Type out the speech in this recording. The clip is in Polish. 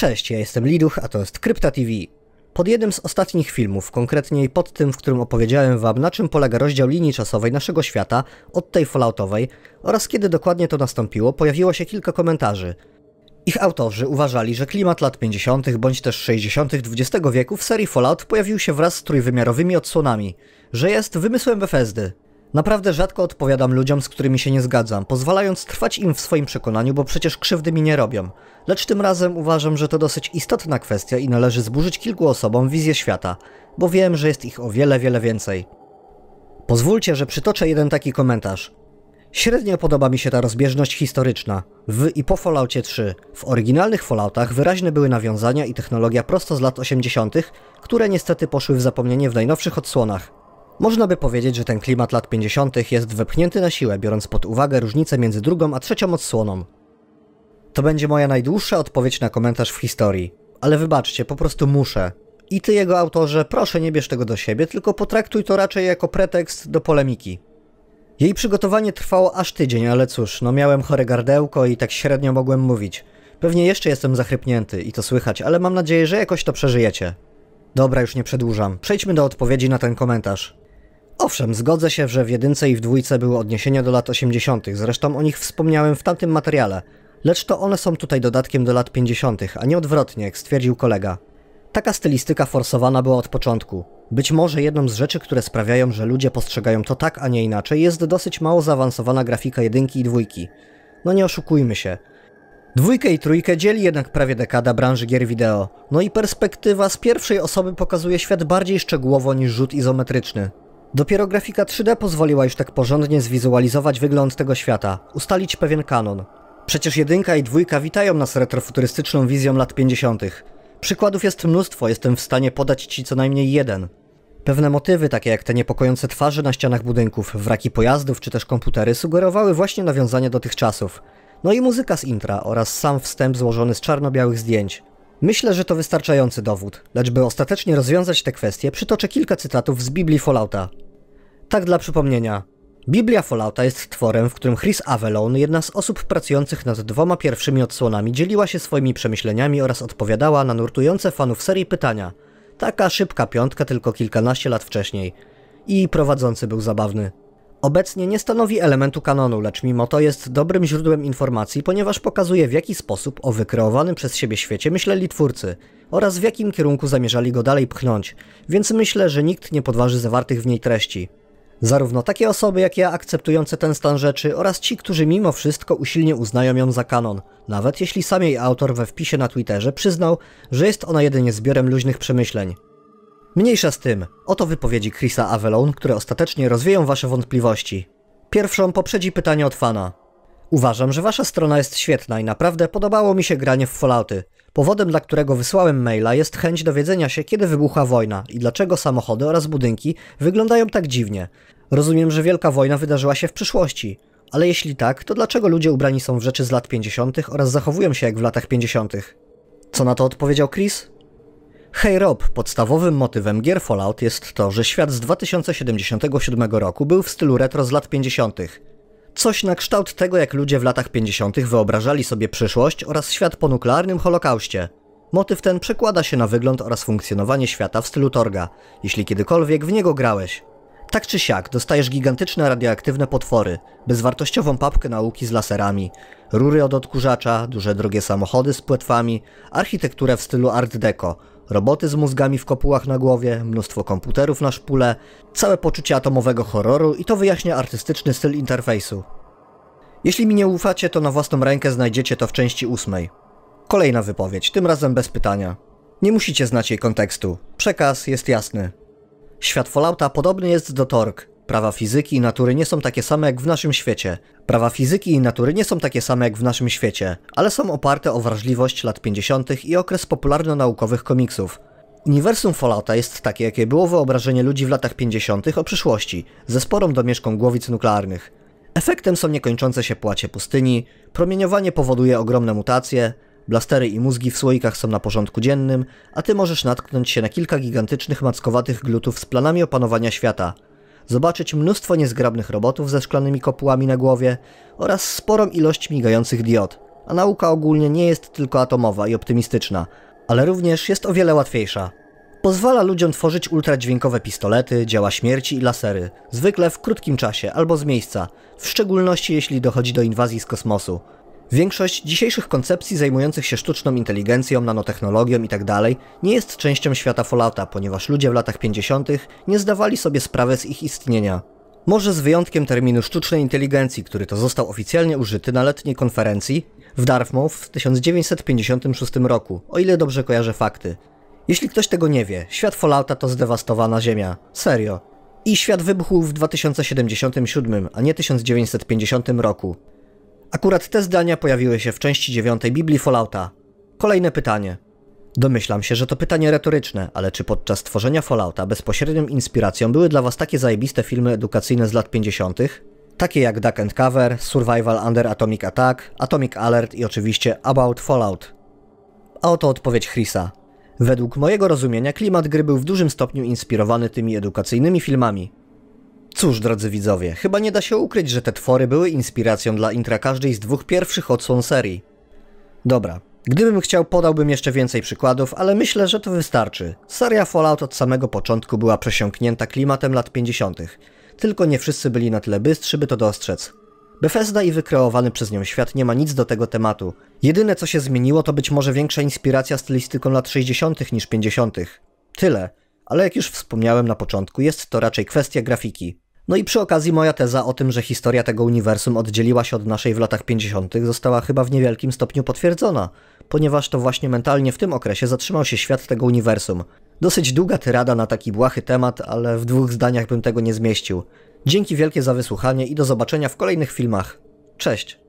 Cześć, ja jestem Liduch, a to jest Krypta TV. Pod jednym z ostatnich filmów, konkretniej pod tym, w którym opowiedziałem wam, na czym polega rozdział linii czasowej naszego świata od tej Falloutowej oraz kiedy dokładnie to nastąpiło, pojawiło się kilka komentarzy. Ich autorzy uważali, że klimat lat 50. bądź też 60. XX wieku w serii Fallout pojawił się wraz z trójwymiarowymi odsłonami, że jest wymysłem Bethesdy. Naprawdę rzadko odpowiadam ludziom, z którymi się nie zgadzam, pozwalając trwać im w swoim przekonaniu, bo przecież krzywdy mi nie robią. Lecz tym razem uważam, że to dosyć istotna kwestia i należy zburzyć kilku osobom wizję świata, bo wiem, że jest ich o wiele, wiele więcej. Pozwólcie, że przytoczę jeden taki komentarz. Średnio podoba mi się ta rozbieżność historyczna. W i po Falloutie 3. W oryginalnych Falloutach wyraźne były nawiązania i technologia prosto z lat 80., które niestety poszły w zapomnienie w najnowszych odsłonach. Można by powiedzieć, że ten klimat lat 50. jest wepchnięty na siłę, biorąc pod uwagę różnicę między drugą a trzecią odsłoną. To będzie moja najdłuższa odpowiedź na komentarz w historii. Ale wybaczcie, po prostu muszę. I ty jego autorze, proszę nie bierz tego do siebie, tylko potraktuj to raczej jako pretekst do polemiki. Jej przygotowanie trwało aż tydzień, ale cóż, no miałem chore gardełko i tak średnio mogłem mówić. Pewnie jeszcze jestem zachrypnięty i to słychać, ale mam nadzieję, że jakoś to przeżyjecie. Dobra, już nie przedłużam. Przejdźmy do odpowiedzi na ten komentarz. Owszem, zgodzę się, że w jedynce i w dwójce były odniesienia do lat 80., zresztą o nich wspomniałem w tamtym materiale, lecz to one są tutaj dodatkiem do lat 50., a nie odwrotnie, jak stwierdził kolega. Taka stylistyka forsowana była od początku. Być może jedną z rzeczy, które sprawiają, że ludzie postrzegają to tak, a nie inaczej, jest dosyć mało zaawansowana grafika jedynki i dwójki. No nie oszukujmy się. Dwójkę i trójkę dzieli jednak prawie dekada branży gier wideo, no i perspektywa z pierwszej osoby pokazuje świat bardziej szczegółowo niż rzut izometryczny. Dopiero grafika 3D pozwoliła już tak porządnie zwizualizować wygląd tego świata, ustalić pewien kanon. Przecież jedynka i dwójka witają nas retrofuturystyczną wizją lat 50. Przykładów jest mnóstwo, jestem w stanie podać ci co najmniej jeden. Pewne motywy, takie jak te niepokojące twarze na ścianach budynków, wraki pojazdów czy też komputery, sugerowały właśnie nawiązanie do tych czasów. No i muzyka z intra oraz sam wstęp złożony z czarno-białych zdjęć. Myślę, że to wystarczający dowód, lecz by ostatecznie rozwiązać tę kwestię, przytoczę kilka cytatów z Biblii Fallouta. Tak dla przypomnienia. Biblia Fallouta jest tworem, w którym Chris Avellone, jedna z osób pracujących nad dwoma pierwszymi odsłonami, dzieliła się swoimi przemyśleniami oraz odpowiadała na nurtujące fanów serii pytania. Taka szybka piątka tylko kilkanaście lat wcześniej. I prowadzący był zabawny. Obecnie nie stanowi elementu kanonu, lecz mimo to jest dobrym źródłem informacji, ponieważ pokazuje w jaki sposób o wykreowanym przez siebie świecie myśleli twórcy oraz w jakim kierunku zamierzali go dalej pchnąć, więc myślę, że nikt nie podważy zawartych w niej treści. Zarówno takie osoby jak ja akceptujące ten stan rzeczy oraz ci, którzy mimo wszystko usilnie uznają ją za kanon, nawet jeśli sam jej autor we wpisie na Twitterze przyznał, że jest ona jedynie zbiorem luźnych przemyśleń. Mniejsza z tym, oto wypowiedzi Chrisa Avalon, które ostatecznie rozwieją wasze wątpliwości. Pierwszą poprzedzi pytanie od fana. Uważam, że wasza strona jest świetna i naprawdę podobało mi się granie w Fallouty. Powodem, dla którego wysłałem maila jest chęć dowiedzenia się, kiedy wybuchła wojna i dlaczego samochody oraz budynki wyglądają tak dziwnie. Rozumiem, że wielka wojna wydarzyła się w przyszłości. Ale jeśli tak, to dlaczego ludzie ubrani są w rzeczy z lat 50. oraz zachowują się jak w latach 50.? Co na to odpowiedział Chris? Hej Rob, podstawowym motywem gier Fallout jest to, że świat z 2077 roku był w stylu retro z lat 50. Coś na kształt tego, jak ludzie w latach 50. wyobrażali sobie przyszłość oraz świat po nuklearnym holokauście. Motyw ten przekłada się na wygląd oraz funkcjonowanie świata w stylu Torga, jeśli kiedykolwiek w niego grałeś. Tak czy siak, dostajesz gigantyczne radioaktywne potwory, bezwartościową papkę nauki z laserami, rury od odkurzacza, duże drogie samochody z płetwami, architekturę w stylu Art Deco roboty z mózgami w kopułach na głowie, mnóstwo komputerów na szpule, całe poczucie atomowego horroru i to wyjaśnia artystyczny styl interfejsu. Jeśli mi nie ufacie, to na własną rękę znajdziecie to w części ósmej. Kolejna wypowiedź, tym razem bez pytania. Nie musicie znać jej kontekstu. Przekaz jest jasny. Świat Fallouta podobny jest do Torg. Prawa fizyki i natury nie są takie same jak w naszym świecie. Prawa fizyki i natury nie są takie same jak w naszym świecie, ale są oparte o wrażliwość lat 50. i okres popularno-naukowych komiksów. Uniwersum Fallouta jest takie, jakie było wyobrażenie ludzi w latach 50. o przyszłości, ze sporą domieszką głowic nuklearnych. Efektem są niekończące się płacie pustyni, promieniowanie powoduje ogromne mutacje, blastery i mózgi w słoikach są na porządku dziennym, a ty możesz natknąć się na kilka gigantycznych mackowatych glutów z planami opanowania świata – zobaczyć mnóstwo niezgrabnych robotów ze szklanymi kopułami na głowie oraz sporą ilość migających diod. A nauka ogólnie nie jest tylko atomowa i optymistyczna, ale również jest o wiele łatwiejsza. Pozwala ludziom tworzyć ultradźwiękowe pistolety, działa śmierci i lasery, zwykle w krótkim czasie albo z miejsca, w szczególności jeśli dochodzi do inwazji z kosmosu. Większość dzisiejszych koncepcji zajmujących się sztuczną inteligencją, nanotechnologią itd. Tak nie jest częścią świata Fallouta, ponieważ ludzie w latach 50. nie zdawali sobie sprawy z ich istnienia. Może z wyjątkiem terminu sztucznej inteligencji, który to został oficjalnie użyty na letniej konferencji w Dartmouth w 1956 roku, o ile dobrze kojarzę fakty. Jeśli ktoś tego nie wie, świat Fallouta to zdewastowana ziemia. Serio. I świat wybuchł w 2077, a nie 1950 roku. Akurat te zdania pojawiły się w części dziewiątej Biblii Fallouta. Kolejne pytanie. Domyślam się, że to pytanie retoryczne, ale czy podczas tworzenia Fallouta bezpośrednią inspiracją były dla Was takie zajebiste filmy edukacyjne z lat 50.? Takie jak Duck and Cover, Survival Under Atomic Attack, Atomic Alert i oczywiście About Fallout. A oto odpowiedź Chrisa. Według mojego rozumienia klimat gry był w dużym stopniu inspirowany tymi edukacyjnymi filmami. Cóż, drodzy widzowie, chyba nie da się ukryć, że te twory były inspiracją dla intra każdej z dwóch pierwszych odsłon serii. Dobra, gdybym chciał podałbym jeszcze więcej przykładów, ale myślę, że to wystarczy. Seria Fallout od samego początku była przesiąknięta klimatem lat 50. Tylko nie wszyscy byli na tyle bystrzy, by to dostrzec. Bethesda i wykreowany przez nią świat nie ma nic do tego tematu. Jedyne co się zmieniło to być może większa inspiracja stylistyką lat 60. niż 50. Tyle. Ale jak już wspomniałem na początku, jest to raczej kwestia grafiki. No i przy okazji moja teza o tym, że historia tego uniwersum oddzieliła się od naszej w latach 50., została chyba w niewielkim stopniu potwierdzona, ponieważ to właśnie mentalnie w tym okresie zatrzymał się świat tego uniwersum. Dosyć długa tyrada na taki błahy temat, ale w dwóch zdaniach bym tego nie zmieścił. Dzięki wielkie za wysłuchanie i do zobaczenia w kolejnych filmach. Cześć!